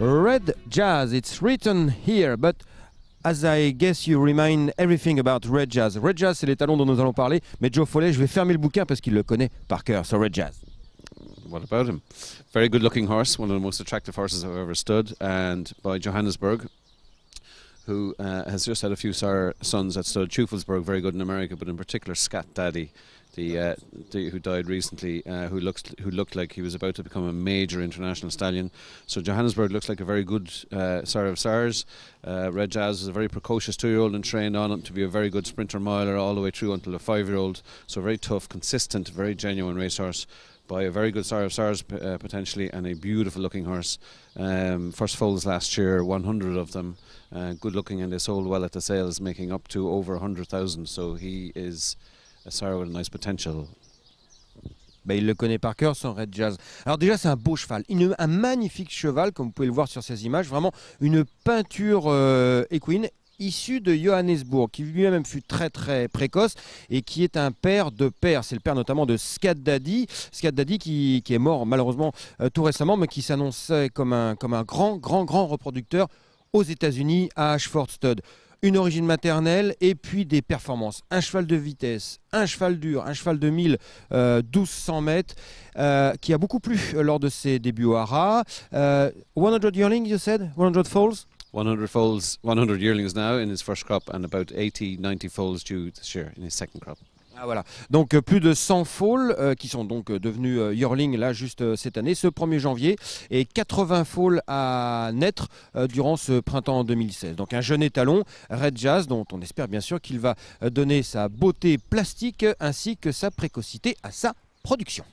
Red Jazz, it's written here, but as I guess you remind everything about Red Jazz. Red Jazz, c'est les talons dont nous allons parler, mais Joe Follet, je vais fermer le bouquin parce qu'il le connaît par cœur, so Red Jazz. What about him? Very good looking horse, one of the most attractive horses I've ever stood, and by Johannesburg, who uh, has just had a few sons at stood Teufelsberg, very good in America, but in particular Scat Daddy, the uh, the, who died recently, uh, who looks who looked like he was about to become a major international stallion. So Johannesburg looks like a very good uh, Sire of sires. Uh, Red Jazz is a very precocious two-year-old and trained on him to be a very good sprinter miler all the way through until a five-year-old. So very tough, consistent, very genuine racehorse by a very good sire of sires uh, potentially and a beautiful looking horse. Um, first foals last year, 100 of them. Uh, good looking and they sold well at the sales, making up to over 100,000. So he is Bah, il le connaît par cœur, son Red Jazz. Alors déjà, c'est un beau cheval, un magnifique cheval, comme vous pouvez le voir sur ces images, vraiment une peinture euh, équine issue de Johannesburg, qui lui-même fut très très précoce et qui est un père de père. C'est le père notamment de Scat Daddy, Scat Daddy qui, est mort malheureusement euh, tout récemment, mais qui s'annonçait comme un, comme un grand, grand, grand reproducteur aux États-Unis à Ashford Stud une origine maternelle et puis des performances. Un cheval de vitesse, un cheval dur, un cheval de 1000, 1200 euh, mètres, euh, qui a beaucoup plu euh, lors de ses débuts au Hara. 100 yearlings you said? 100 falls. 100 foals, 100 yearlings now in his first crop and about 80, 90 foals due this year in his second crop. Ah, voilà. Donc euh, plus de 100 faules euh, qui sont donc euh, devenus là juste cette année, ce 1er janvier, et 80 faules à naître durant ce printemps 2016. Donc un jeune étalon, Red Jazz, dont on espère bien sûr qu'il va donner sa beauté plastique ainsi que sa précocité à sa production.